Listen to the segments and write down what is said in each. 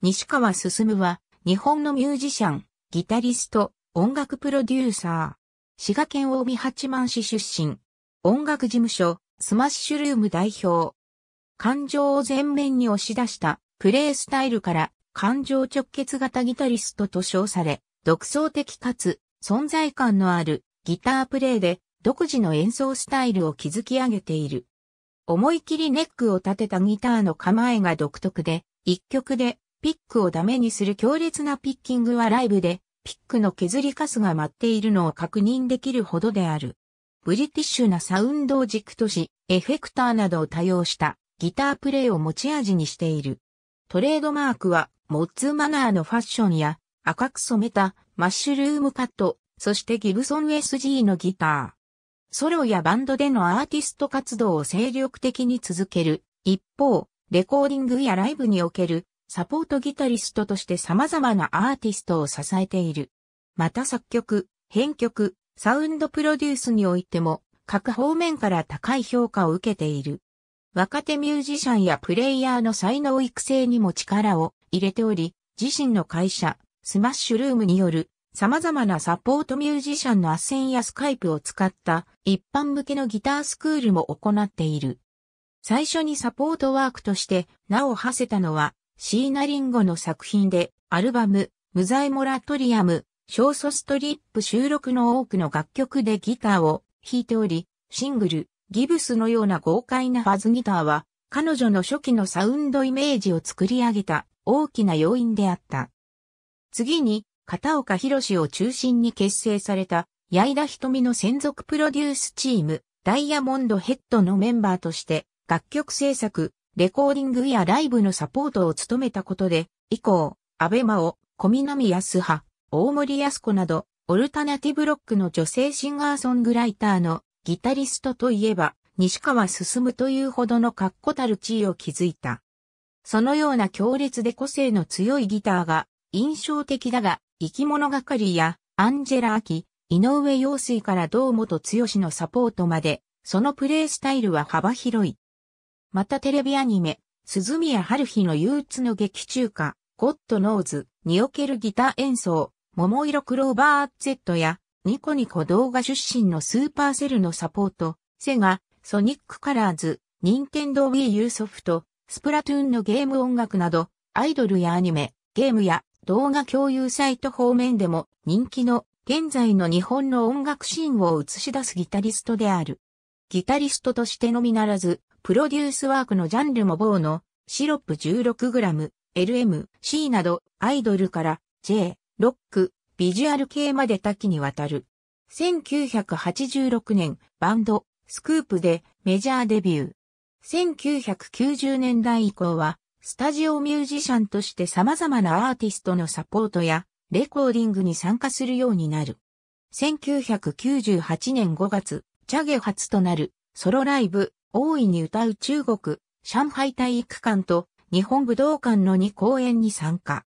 西川進は、日本のミュージシャン、ギタリスト、音楽プロデューサー。滋賀県近江八幡市出身。音楽事務所、スマッシュルーム代表。感情を前面に押し出したプレイスタイルから感情直結型ギタリストと称され、独創的かつ存在感のあるギタープレイで独自の演奏スタイルを築き上げている。思い切りネックを立てたギターの構えが独特で、一曲でピックをダメにする強烈なピッキングはライブで、ピックの削りカスが舞っているのを確認できるほどである。ブリティッシュなサウンドを軸とし、エフェクターなどを多用したギタープレイを持ち味にしている。トレードマークは、モッツマナーのファッションや赤く染めたマッシュルームカット、そしてギブソン SG のギター。ソロやバンドでのアーティスト活動を精力的に続ける。一方、レコーディングやライブにおけるサポートギタリストとして様々なアーティストを支えている。また作曲、編曲、サウンドプロデュースにおいても各方面から高い評価を受けている。若手ミュージシャンやプレイヤーの才能育成にも力を入れており、自身の会社、スマッシュルームによる様々なサポートミュージシャンのアッセンやスカイプを使った一般向けのギタースクールも行っている。最初にサポートワークとして名を馳せたのはシーナリンゴの作品で、アルバム、無罪モラトリアム、小ソストリップ収録の多くの楽曲でギターを弾いており、シングル、ギブスのような豪快なファズギターは、彼女の初期のサウンドイメージを作り上げた大きな要因であった。次に、片岡博を中心に結成された、矢井田瞳の専属プロデュースチーム、ダイヤモンドヘッドのメンバーとして、楽曲制作、レコーディングやライブのサポートを務めたことで、以降、アベマを、小南康葉、大森康子など、オルタナティブロックの女性シンガーソングライターのギタリストといえば、西川進というほどの確固たる地位を築いた。そのような強烈で個性の強いギターが印象的だが、生き物係やアンジェラ・アキ、井上陽水から堂本剛のサポートまで、そのプレイスタイルは幅広い。またテレビアニメ、鈴宮春日の憂鬱の劇中歌、ゴッドノーズにおけるギター演奏、桃色クローバー Z や、ニコニコ動画出身のスーパーセルのサポート、セガ、ソニックカラーズ、ニンテンドー Wii U ソフト、スプラトゥーンのゲーム音楽など、アイドルやアニメ、ゲームや動画共有サイト方面でも人気の現在の日本の音楽シーンを映し出すギタリストである。ギタリストとしてのみならず、プロデュースワークのジャンルも某の、シロップ 16g、LM、C など、アイドルから、J、ロック、ビジュアル系まで多岐にわたる。1986年、バンド、スクープでメジャーデビュー。1990年代以降は、スタジオミュージシャンとして様々なアーティストのサポートや、レコーディングに参加するようになる。1998年5月、チャゲ初となるソロライブ、大いに歌う中国、上海体育館と日本武道館の2公演に参加。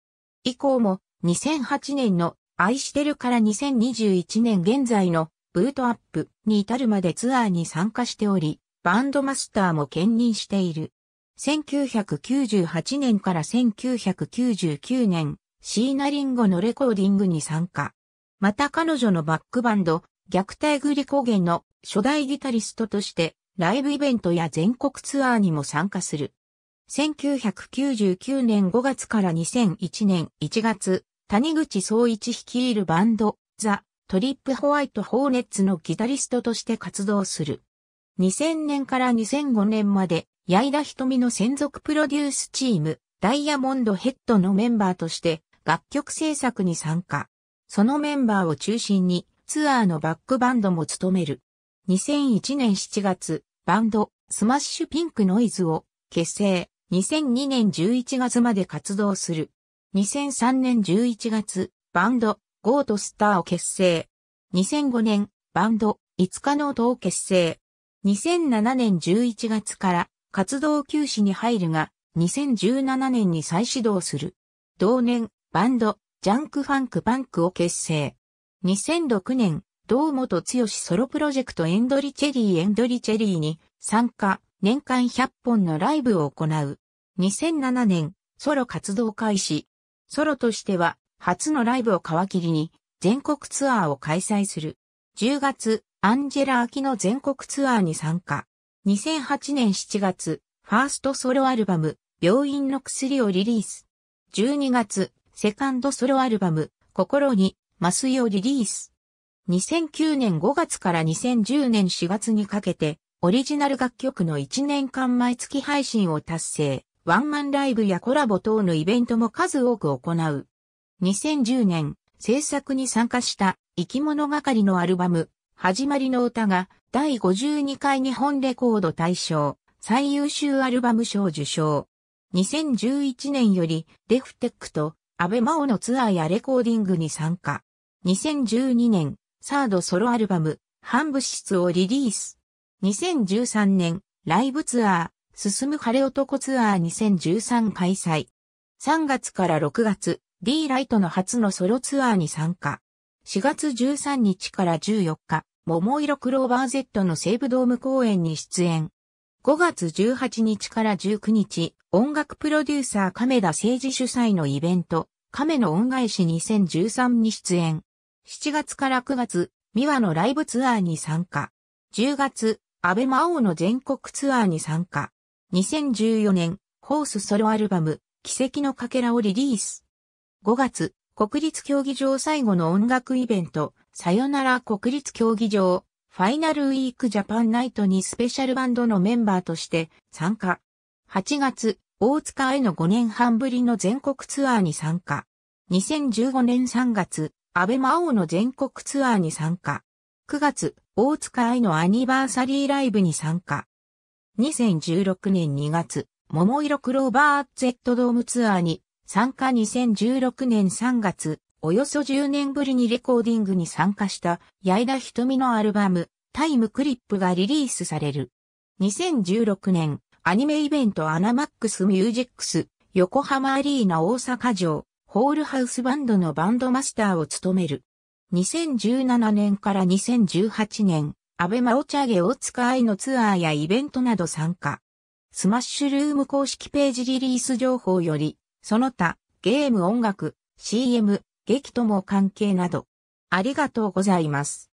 以降も2008年の愛してるから2021年現在のブートアップに至るまでツアーに参加しており、バンドマスターも兼任している。1998年から1999年、シーナリンゴのレコーディングに参加。また彼女のバックバンド、虐待グリコゲンの初代ギタリストとしてライブイベントや全国ツアーにも参加する。1999年5月から2001年1月、谷口総一率いるバンド、ザ・トリップホワイト・ホーネッツのギタリストとして活動する。2000年から2005年まで、矢井田瞳の専属プロデュースチーム、ダイヤモンドヘッドのメンバーとして楽曲制作に参加。そのメンバーを中心にツアーのバックバンドも務める。2001年7月、バンド、スマッシュピンクノイズを結成。2002年11月まで活動する。2003年11月、バンド、ゴートスターを結成。2005年、バンド、5日ノートを結成。2007年11月から活動休止に入るが、2017年に再始動する。同年、バンド、ジャンクファンクパンクを結成。2006年、堂本剛ソロプロジェクトエンドリチェリーエンドリチェリーに参加、年間100本のライブを行う。2007年、ソロ活動開始。ソロとしては、初のライブを皮切りに、全国ツアーを開催する。10月、アンジェラ・アキの全国ツアーに参加。2008年7月、ファーストソロアルバム、病院の薬をリリース。12月、セカンドソロアルバム、心にマスイをリリース。2009年5月から2010年4月にかけて、オリジナル楽曲の1年間毎月配信を達成、ワンマンライブやコラボ等のイベントも数多く行う。2010年、制作に参加した生き物がかりのアルバム、始まりの歌が第52回日本レコード大賞最優秀アルバム賞受賞。2011年よりレフテックと安倍マオのツアーやレコーディングに参加。2012年、サードソロアルバム、半物質をリリース。2013年、ライブツアー、進む晴れ男ツアー2013開催。3月から6月、D ライトの初のソロツアーに参加。4月13日から14日、桃色クローバー Z の西武ドーム公演に出演。5月18日から19日、音楽プロデューサー亀田誠治主催のイベント、亀の恩返し2013に出演。7月から9月、ミワのライブツアーに参加。10月、安倍真央の全国ツアーに参加。2014年、ホースソロアルバム、奇跡のかけらをリリース。5月、国立競技場最後の音楽イベント、さよなら国立競技場、ファイナルウィークジャパンナイトにスペシャルバンドのメンバーとして参加。8月、大塚への5年半ぶりの全国ツアーに参加。2015年3月、安倍真央の全国ツアーに参加。9月、大塚愛のアニバーサリーライブに参加。2016年2月、桃色クローバー Z ドームツアーに参加2016年3月、およそ10年ぶりにレコーディングに参加した八井田瞳のアルバム、タイムクリップがリリースされる。2016年、アニメイベントアナマックスミュージックス、横浜アリーナ大阪城、ホールハウスバンドのバンドマスターを務める。2017年から2018年、アベマオチャゲ大塚愛のツアーやイベントなど参加。スマッシュルーム公式ページリリース情報より、その他、ゲーム音楽、CM、劇とも関係など。ありがとうございます。